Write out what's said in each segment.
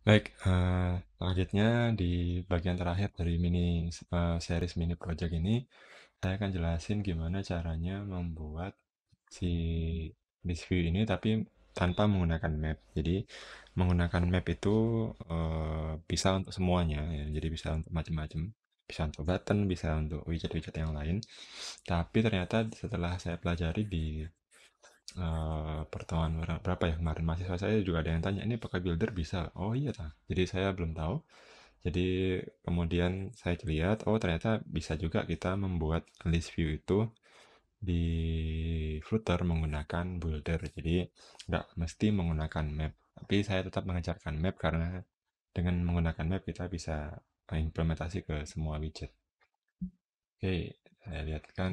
Baik, uh, eh, targetnya di bagian terakhir dari mini uh, series mini project ini, saya akan jelasin gimana caranya membuat si list view ini tapi tanpa menggunakan map. Jadi menggunakan map itu, uh, bisa untuk semuanya ya, jadi bisa untuk macam-macam, bisa untuk button, bisa untuk widget-widget yang lain. Tapi ternyata setelah saya pelajari di uh, pertemuan berapa ya kemarin mahasiswa saya juga ada yang tanya ini pakai builder bisa oh iya ta. jadi saya belum tahu jadi kemudian saya lihat oh ternyata bisa juga kita membuat list view itu di flutter menggunakan builder jadi nggak mesti menggunakan map tapi saya tetap mengejarkan map karena dengan menggunakan map kita bisa eh, implementasi ke semua widget oke saya lihatkan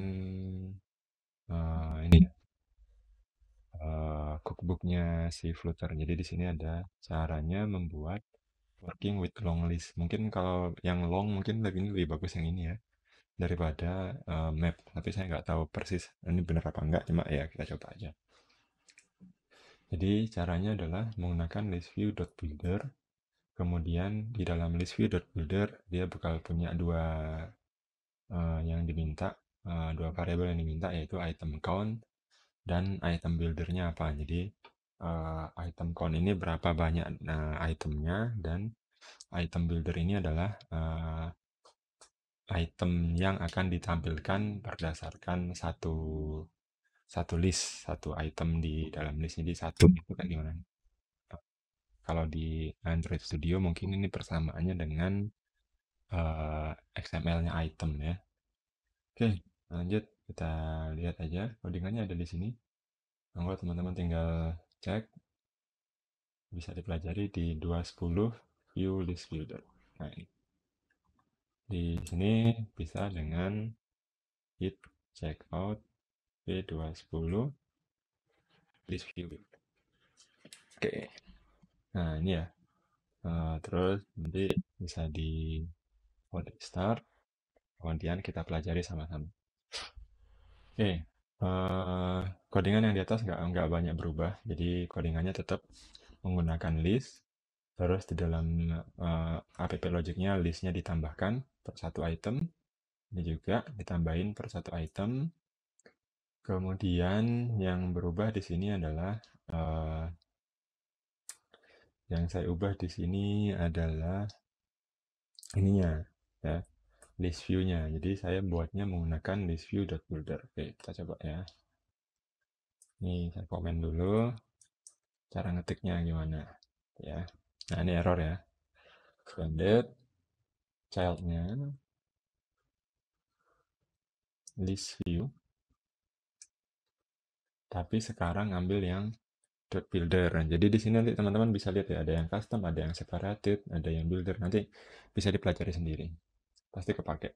uh, ini ya uh, cookbooknya si Flutter. Jadi di sini ada caranya membuat working with long list. Mungkin kalau yang long mungkin lebih lebih bagus yang ini ya, daripada, uh, map. Tapi saya nggak tahu persis ini benar apa enggak, cuma ya kita coba aja. Jadi caranya adalah menggunakan list_view.builder, kemudian di dalam list_view.builder dia bakal punya dua uh, yang diminta, uh, variable variabel yang diminta yaitu item count dan item buildernya apa. Jadi uh, item count ini berapa banyak uh, itemnya dan item builder ini adalah uh, item yang akan ditampilkan berdasarkan satu satu list satu item di dalam list jadi satu itu kan gimana? Kalau di Android Studio mungkin ini persamaannya dengan uh, XML-nya item ya. Oke, okay, lanjut kita lihat aja codingannya ada di sini monggo teman-teman tinggal cek bisa dipelajari di 210 view list builder nah ini di sini bisa dengan hit checkout v210 list view oke okay. nah ini ya uh, terus nanti bisa di start kemudian kita pelajari sama-sama Oke, uh, codingan yang di atas nggak nggak banyak berubah. Jadi codingannya tetap menggunakan list, terus di dalam, uh, eh, app logicnya listnya ditambahkan per satu item, ini juga ditambahin per satu item. Kemudian yang berubah di sini adalah, uh, yang saya ubah di sini adalah ininya, ya list view-nya. Jadi saya buatnya menggunakan list view.builder. Oke, kita coba ya. Ini saya komen dulu cara ngetiknya gimana ya. Nah, ini error ya. Standard child-nya list view tapi sekarang ngambil yang dot builder. Nah, jadi di sini nanti teman-teman bisa lihat ya, ada yang custom, ada yang separated, ada yang builder. Nanti bisa dipelajari sendiri pasti kepake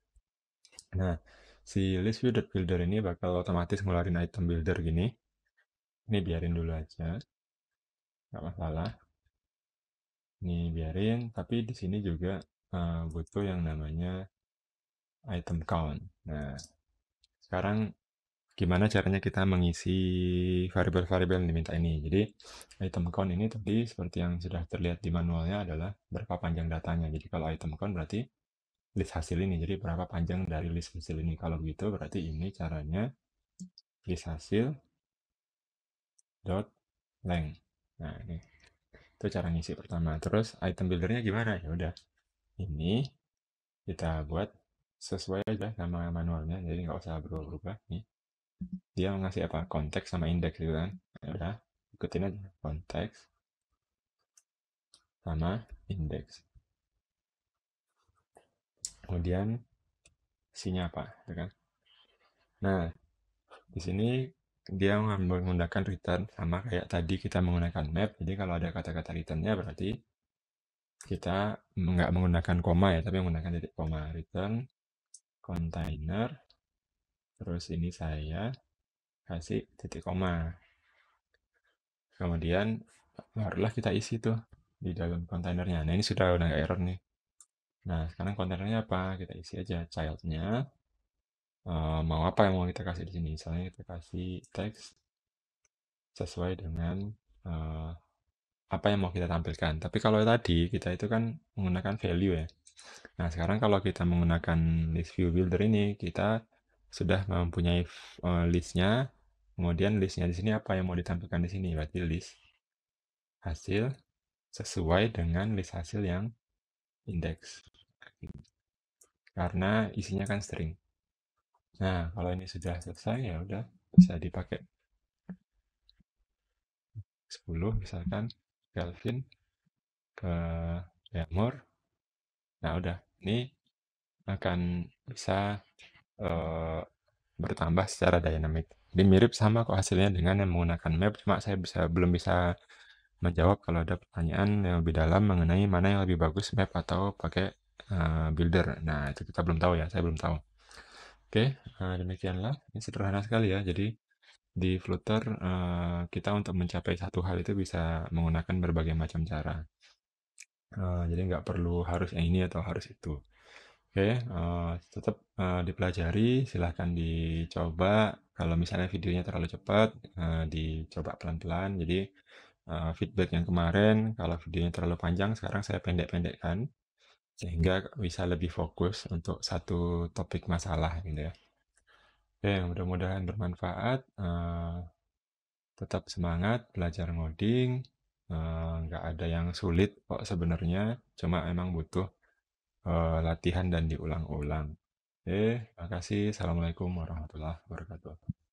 nah si list view builder ini bakal otomatis ngeluarin item builder gini ini biarin dulu aja nggak masalah ini biarin tapi di sini juga uh, butuh yang namanya item count nah sekarang gimana caranya kita mengisi variable-variable yang diminta ini. Jadi item count ini tadi seperti yang sudah terlihat di manualnya adalah berapa panjang datanya. Jadi kalau item count berarti list hasil ini. Jadi berapa panjang dari list hasil ini. Kalau gitu berarti ini caranya list hasil dot length. Nah ini itu cara ngisi pertama. Terus item buildernya gimana? Ya udah ini kita buat sesuai aja sama manualnya. Jadi nggak usah berubah-ubah nih. Dia ngasih apa? Konteks sama indeks gitu kan. Ya udah ikutin aja konteks sama indeks kemudian isinya apa, ya kan? Nah, di sini dia menggunakan return sama kayak tadi kita menggunakan map. Jadi kalau ada kata-kata returnnya berarti kita nggak menggunakan koma ya, tapi menggunakan titik koma return container. Terus ini saya kasih titik koma. Kemudian barulah kita isi tuh di dalam kontainernya. Nah ini sudah udah error nih. Nah, sekarang kontennya apa? Kita isi aja childnya. Uh, mau apa yang mau kita kasih di sini? Misalnya kita kasih teks sesuai dengan uh, apa yang mau kita tampilkan. Tapi kalau tadi kita itu kan menggunakan value ya. Nah, sekarang kalau kita menggunakan list view builder ini, kita sudah mempunyai uh, listnya. Kemudian listnya di sini apa yang mau ditampilkan di sini? Berarti list hasil sesuai dengan list hasil yang indeks. Karena isinya kan string. Nah, kalau ini sudah selesai ya udah bisa dipakai. 10 misalkan Kelvin ke Damor. Nah, udah. Ini akan bisa uh, bertambah secara dinamik. Ini mirip sama kok hasilnya dengan yang menggunakan map, cuma saya bisa belum bisa menjawab kalau ada pertanyaan yang lebih dalam mengenai mana yang lebih bagus map atau pakai uh, builder. Nah, itu kita belum tahu ya, saya belum tahu. Oke, okay, uh, eh, demikianlah. Ini sederhana sekali ya. Jadi di Flutter uh, kita untuk mencapai satu hal itu bisa menggunakan berbagai macam cara. Uh, jadi nggak perlu harus yang ini atau harus itu. Oke, okay, uh, tetap uh, dipelajari. Silahkan dicoba. Kalau misalnya videonya terlalu cepat, uh, dicoba pelan-pelan. Jadi uh, feedback yang kemarin kalau videonya terlalu panjang sekarang saya pendek-pendekkan sehingga bisa lebih fokus untuk satu topik masalah gitu ya. Oke, mudah-mudahan bermanfaat. Uh, tetap semangat belajar ngoding. Uh, ada yang sulit kok sebenarnya, cuma emang butuh uh, latihan dan diulang-ulang. Oke, kasih. Assalamualaikum warahmatullahi wabarakatuh.